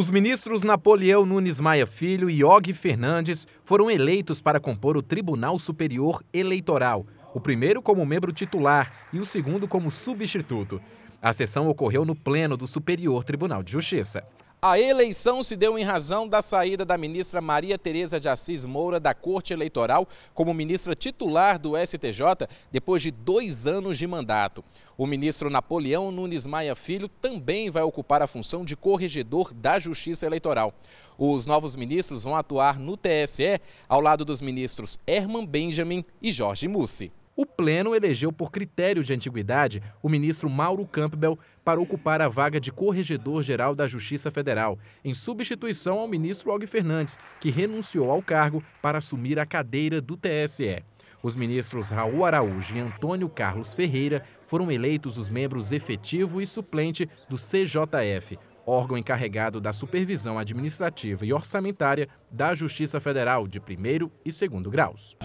Os ministros Napoleão Nunes Maia Filho e Og Fernandes foram eleitos para compor o Tribunal Superior Eleitoral, o primeiro como membro titular e o segundo como substituto. A sessão ocorreu no pleno do Superior Tribunal de Justiça. A eleição se deu em razão da saída da ministra Maria Tereza de Assis Moura da Corte Eleitoral como ministra titular do STJ depois de dois anos de mandato. O ministro Napoleão Nunes Maia Filho também vai ocupar a função de corregedor da Justiça Eleitoral. Os novos ministros vão atuar no TSE ao lado dos ministros Herman Benjamin e Jorge Mussi. O Pleno elegeu por critério de antiguidade o ministro Mauro Campbell para ocupar a vaga de Corregedor-Geral da Justiça Federal, em substituição ao ministro Og Fernandes, que renunciou ao cargo para assumir a cadeira do TSE. Os ministros Raul Araújo e Antônio Carlos Ferreira foram eleitos os membros efetivo e suplente do CJF, órgão encarregado da supervisão administrativa e orçamentária da Justiça Federal de primeiro e segundo graus.